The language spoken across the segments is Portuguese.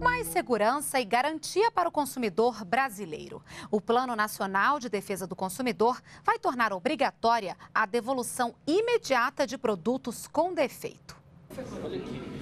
mais segurança e garantia para o consumidor brasileiro. O Plano Nacional de Defesa do Consumidor vai tornar obrigatória a devolução imediata de produtos com defeito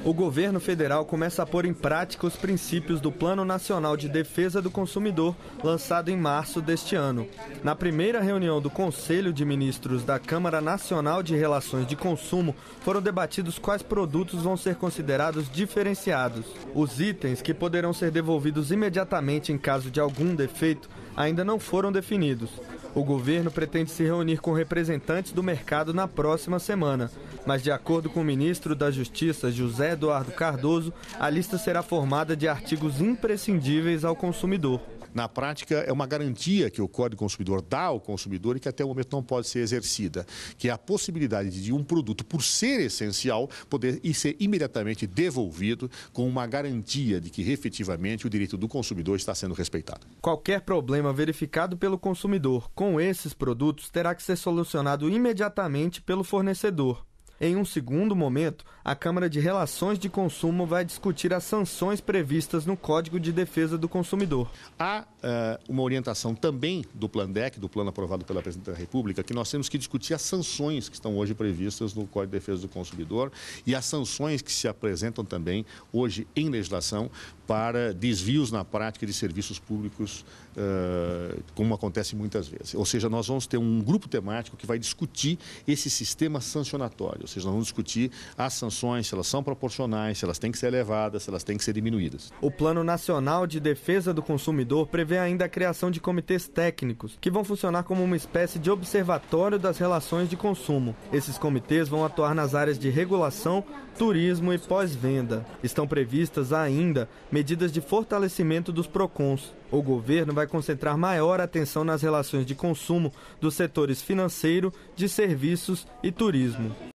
o governo federal começa a pôr em prática os princípios do Plano Nacional de Defesa do Consumidor, lançado em março deste ano. Na primeira reunião do Conselho de Ministros da Câmara Nacional de Relações de Consumo, foram debatidos quais produtos vão ser considerados diferenciados. Os itens que poderão ser devolvidos imediatamente em caso de algum defeito ainda não foram definidos. O governo pretende se reunir com representantes do mercado na próxima semana, mas, de acordo com o ministro da Justiça, José José Eduardo Cardoso, a lista será formada de artigos imprescindíveis ao consumidor. Na prática, é uma garantia que o Código do Consumidor dá ao consumidor e que até o momento não pode ser exercida, que é a possibilidade de um produto, por ser essencial, poder ser imediatamente devolvido com uma garantia de que efetivamente o direito do consumidor está sendo respeitado. Qualquer problema verificado pelo consumidor com esses produtos terá que ser solucionado imediatamente pelo fornecedor. Em um segundo momento, a Câmara de Relações de Consumo vai discutir as sanções previstas no Código de Defesa do Consumidor. Há uh, uma orientação também do DEC, do plano aprovado pela Presidente da República, que nós temos que discutir as sanções que estão hoje previstas no Código de Defesa do Consumidor e as sanções que se apresentam também hoje em legislação para desvios na prática de serviços públicos, uh, como acontece muitas vezes. Ou seja, nós vamos ter um grupo temático que vai discutir esse sistema sancionatório ou seja, nós vamos discutir as sanções, se elas são proporcionais, se elas têm que ser elevadas, se elas têm que ser diminuídas. O Plano Nacional de Defesa do Consumidor prevê ainda a criação de comitês técnicos, que vão funcionar como uma espécie de observatório das relações de consumo. Esses comitês vão atuar nas áreas de regulação, turismo e pós-venda. Estão previstas ainda medidas de fortalecimento dos PROCONs. O governo vai concentrar maior atenção nas relações de consumo dos setores financeiro, de serviços e turismo.